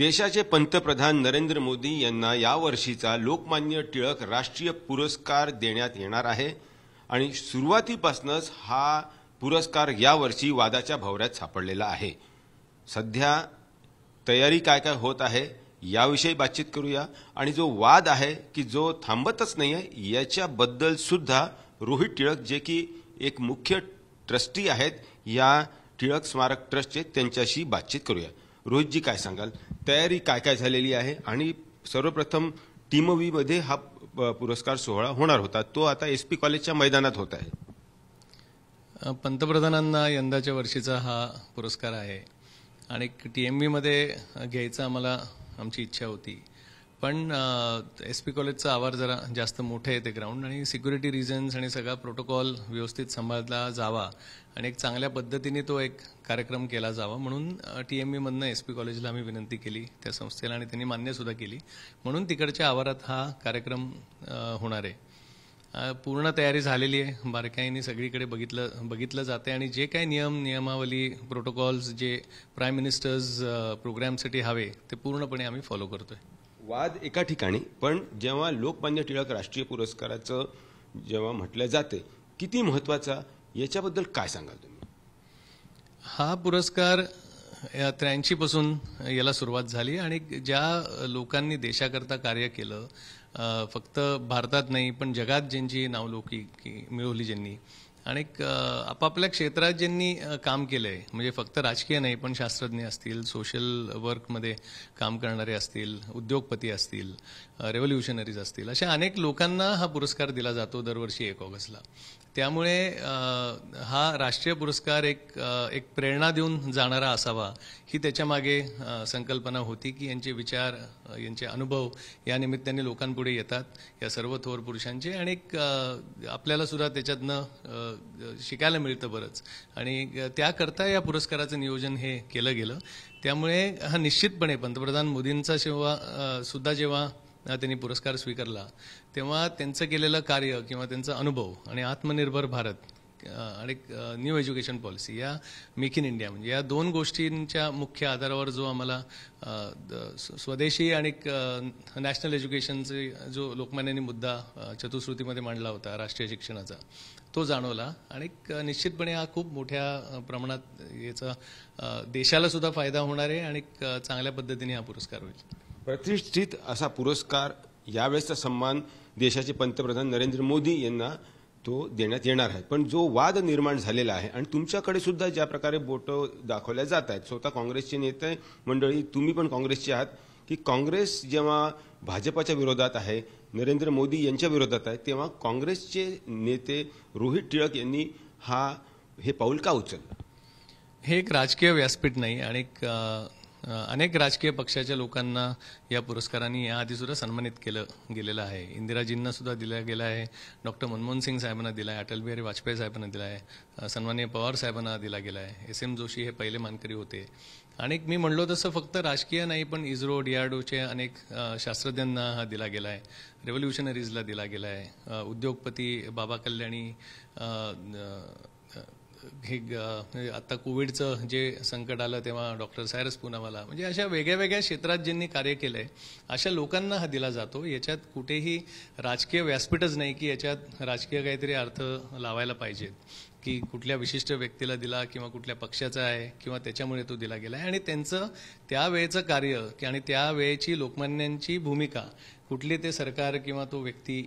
देशाचे पंतप्रधान नरेंद्र मोदी यांना यावर्षीचा लोकमान्य टिळक राष्ट्रीय पुरस्कार देण्यात येणार आहे आणि सुरुवातीपासूनच हा पुरस्कार यावर्षी वादाच्या भवऱ्यात सापडलेला आहे सध्या तयारी काय काय होत आहे याविषयी बातचीत करूया आणि जो वाद आहे की जो थांबतच नाही आहे याच्याबद्दल सुद्धा रोहित टिळक जे की एक मुख्य ट्रस्टी आहेत या टिळक स्मारक ट्रस्टचे त्यांच्याशी बातचीत करूया जी काय सांगाल तयारी काय काय झालेली आहे आणि सर्वप्रथम टीम मध्ये हा पुरस्कार सोहळा होणार होता तो आता एस पी कॉलेजच्या मैदानात होत आहे पंतप्रधानांना यंदाच्या वर्षीचा हा पुरस्कार आहे आणि टी एम व्हीमध्ये घ्यायचा आम्हाला आमची इच्छा होती पण एस पी कॉलेजचा आवार जरा जास्त मोठे आहे ते ग्राउंड आणि सिक्युरिटी रिझन्स आणि सगळा प्रोटोकॉल व्यवस्थित सांभाळला जावा आणि एक चांगल्या पद्धतीने तो एक कार्यक्रम केला जावा म्हणून टी एम ईमधनं e एस पी कॉलेजला आम्ही विनंती केली त्या संस्थेला आणि त्यांनी मान्यसुद्धा केली म्हणून तिकडच्या आवारात हा कार्यक्रम होणार आहे पूर्ण तयारी झालेली आहे बारकाईने सगळीकडे बघितलं बघितलं जाते आणि जे काही नियम नियमावली प्रोटोकॉल्स जे प्राईम मिनिस्टर्स प्रोग्रॅमसाठी हवे ते पूर्णपणे आम्ही फॉलो करतोय वाद एका ठिकाणी पण जेव्हा लोकमान्य टिळक राष्ट्रीय पुरस्काराचं जेव्हा म्हटलं जाते किती महत्त्वाचा याच्याबद्दल काय सांगाल तुम्ही हा पुरस्कार पासून याला सुरुवात झाली आणि ज्या लोकांनी देशाकरता कार्य केलं फक्त भारतात नाही पण जगात ज्यांची नावलौकिक मिळवली ज्यांनी आणि आपापल्या क्षेत्रात ज्यांनी काम केलंय म्हणजे फक्त राजकीय नाही पण शास्त्रज्ञ असतील सोशल वर्कमध्ये काम करणारे असतील उद्योगपती असतील रेव्होल्युशनरीज असतील अशा अनेक लोकांना हा पुरस्कार दिला जातो दरवर्षी एक ऑगस्टला त्यामुळे हा राष्ट्रीय पुरस्कार एक एक प्रेरणा देऊन जाणारा असावा ही त्याच्यामागे संकल्पना होती की यांचे विचार यांचे अनुभव या निमित्ताने लोकांपुढे येतात या सर्व थोर पुरुषांचे आणि एक आपल्याला सुद्धा त्याच्यातनं शिकायला मिळतं बरंच आणि त्याकरता या पुरस्काराचं नियोजन हे केलं गेलं त्यामुळे हा निश्चितपणे पंतप्रधान मोदींचा जेव्हा सुद्धा जेव्हा त्यांनी पुरस्कार स्वीकारला तेव्हा त्यांचं केलेलं कार्य किंवा त्यांचा अनुभव आणि आत्मनिर्भर भारत आणि न्यू एज्युकेशन पॉलिसी या मेक इन इंडिया म्हणजे या दोन गोष्टींच्या मुख्य आधारावर जो आम्हाला स्वदेशी आणि नॅशनल एज्युकेशनचे जो लोकमान्यांनी मुद्दा चतुश्रुतीमध्ये मांडला होता राष्ट्रीय शिक्षणाचा तो जाणवला आणि निश्चितपणे हा खूप मोठ्या प्रमाणात याचा देशाला सुद्धा फायदा होणार आहे आणि चांगल्या पद्धतीने हा पुरस्कार होईल प्रतिष्ठित असा पुरस्कार यावेळेसचा सन्मान देशाचे पंतप्रधान नरेंद्र मोदी यांना तो देण्यात येणार आहे पण जो वाद निर्माण झालेला आहे आणि तुमच्याकडे सुद्धा ज्या प्रकारे बोट दाखवल्या जात आहेत स्वतः काँग्रेसचे नेते मंडळी तुम्ही पण काँग्रेसचे आहात की काँग्रेस जेव्हा भाजपाच्या विरोधात आहे नरेंद्र मोदी यांच्या विरोधात आहे तेव्हा काँग्रेसचे नेते रोहित टिळक यांनी हा हे पाऊल का उचललं हे एक राजकीय व्यासपीठ नाही आणि अनेक राजकीय पक्षाच्या लोकांना या पुरस्कारांनी याआधी सुद्धा सन्मानित केलं गेलेलं आहे इंदिराजींना सुद्धा दिला गेला आहे डॉक्टर मनमोहन सिंग साहेबांना दिला आहे बिहारी वाजपेयी साहेबांना दिला आहे सन्मान्य पवार साहेबांना दिला गेला आहे एस एम जोशी हे पहिले मानकरी होते आणि मी म्हणलो तसं फक्त राजकीय नाही पण इस्रो डीआरडोचे अनेक शास्त्रज्ञांना हा दिला गेला आहे रेव्होल्युशनरीजला दिला गेला आहे उद्योगपती बाबा कल्याणी हे म्हणजे आत्ता कोविडचं जे संकट आलं तेव्हा डॉक्टर सायरस पुनावाला म्हणजे अशा वेगळ्या वेगळ्या क्षेत्रात ज्यांनी कार्य केलं आहे अशा लोकांना हा दिला जातो याच्यात कुठेही राजकीय व्यासपीठच नाही की याच्यात राजकीय काहीतरी अर्थ लावायला पाहिजेत की कुठल्या विशिष्ट व्यक्तीला दिला किंवा कुठल्या पक्षाचा आहे किंवा त्याच्यामुळे तो दिला गेला आहे आणि त्यांचं त्यावेळेचं कार्य आणि त्यावेळेची लोकमान्यांची भूमिका कुठली ते सरकार किंवा तो व्यक्ती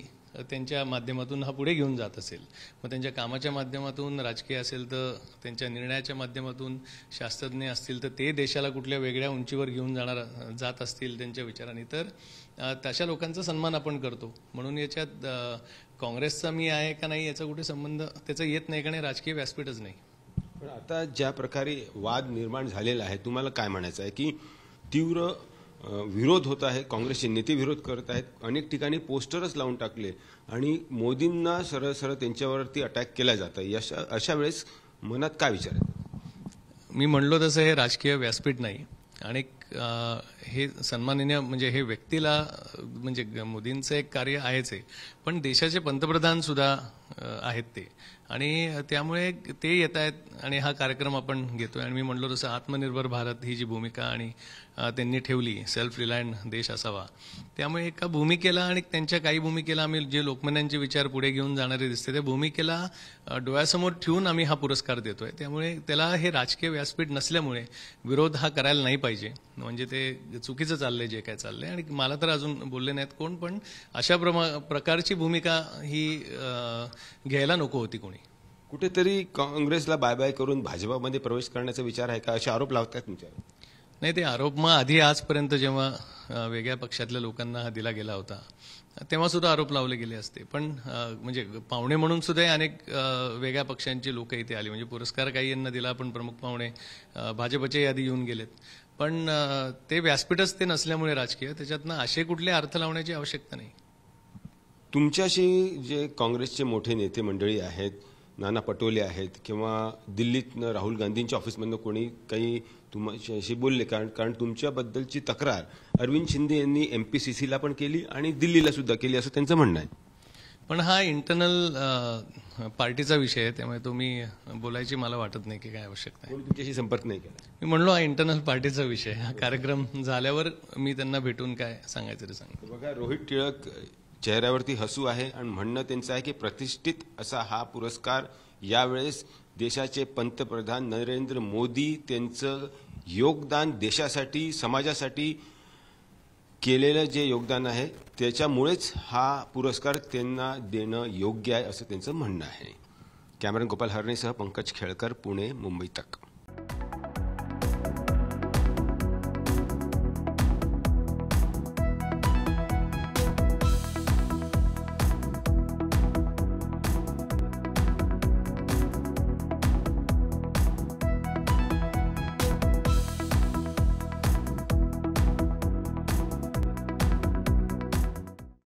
त्यांच्या माध्यमातून हा पुढे घेऊन जात असेल मग त्यांच्या कामाच्या माध्यमातून राजकीय असेल तर त्यांच्या निर्णयाच्या माध्यमातून शास्त्रज्ञ असतील तर ते देशाला कुठल्या वेगळ्या उंचीवर घेऊन जाणार जात असतील त्यांच्या विचारांनी तर तशा लोकांचा सन्मान आपण करतो म्हणून याच्यात काँग्रेसचा मी आहे का नाही याचा कुठे संबंध त्याचा येत नाही का राजकीय व्यासपीठच नाही पण आता ज्या प्रकारे वाद निर्माण झालेला आहे तुम्हाला काय म्हणायचं आहे की तीव्र विरोध होत आहे काँग्रेसचे नेते विरोध करत आहेत अनेक ठिकाणी पोस्टरच लावून टाकले आणि मोदींना सरळ सरळ त्यांच्यावरती अटॅक केला जात आहे अशा अशा वेळेस मनात काय विचार आहे मी म्हणलो तसं हे राजकीय व्यासपीठ नाही आणि हे सन्माननीय म्हणजे हे व्यक्तीला म्हणजे मोदींचं एक कार्य आहेच आहे पण देशाचे पंतप्रधान सुद्धा आहेत ते आणि त्यामुळे ते येत आहेत आणि हा कार्यक्रम आपण घेतोय आणि मी म्हणलो तसं आत्मनिर्भर भारत ही जी भूमिका आणि त्यांनी ठेवली सेल्फ रिलायंट देश असावा त्यामुळे एका भूमिकेला आणि त्यांच्या काही भूमिकेला आम्ही जे लोकमान्यांचे विचार पुढे घेऊन जाणारे दिसते त्या भूमिकेला डोळ्यासमोर ठेवून आम्ही हा पुरस्कार देतोय त्यामुळे त्याला हे राजकीय व्यासपीठ नसल्यामुळे विरोध हा करायला नाही पाहिजे म्हणजे ते म्हणजे चुकीचं चाललंय जे काय चाललंय आणि मला तर अजून बोलले नाहीत कोण पण अशा प्रकारची भूमिका ही घ्यायला नको होती कोणी कुठेतरी काँग्रेसला बाय बाय करून भाजपामध्ये प्रवेश करण्याचा विचार आहे का असे आरोप लावतात तुमच्यावर नाही ते आरोप मग आधी आजपर्यंत जेव्हा वेगळ्या पक्षातल्या लोकांना हा दिला गेला होता तेव्हा सुद्धा आरोप लावले गेले असते पण म्हणजे पाहुणे म्हणून सुद्धा अनेक वेगळ्या पक्षांचे लोक इथे आली म्हणजे पुरस्कार काही यांना दिला पण प्रमुख पाहुणे भाजपच्याही यादी येऊन गेलेत पण ते व्यासपीठच ते नसल्यामुळे राजकीय त्याच्यातनं असे कुठले अर्थ लावण्याची आवश्यकता नाही तुमच्याशी जे काँग्रेसचे मोठे नेते मंडळी आहेत नाना पटोले आहेत किंवा दिल्लीतनं राहुल गांधींच्या ऑफिसमधनं कोणी काही तुमच्याशी बोलले कारण कारण तुमच्याबद्दलची तक्रार अरविंद शिंदे यांनी एम पण केली आणि दिल्लीला सुद्धा केली असं त्यांचं म्हणणं आहे पण हा इंटरनल पार्टीचा विषय आहे त्यामुळे तुम्ही बोलायची मला वाटत नाही की काय आवश्यकता तुमच्याशी संपर्क नाही केला मी म्हणलो हा इंटरनल पार्टीचा विषय हा कार्यक्रम झाल्यावर मी त्यांना भेटून काय सांगायचं ते सांग बघा रोहित टिळक चेहऱ्यावरती हसू आहे आणि म्हणणं त्यांचं आहे की प्रतिष्ठित असा हा पुरस्कार यावेळेस देशाचे पंतप्रधान नरेंद्र मोदी त्यांचं योगदान देशासाठी समाजासाठी केलेलं जे योगदान आहे त्याच्यामुळेच हा पुरस्कार त्यांना देणं योग्य आहे असं त्यांचं म्हणणं आहे कॅमेरन गोपाल हरणेसह पंकज खेळकर पुणे मुंबई तक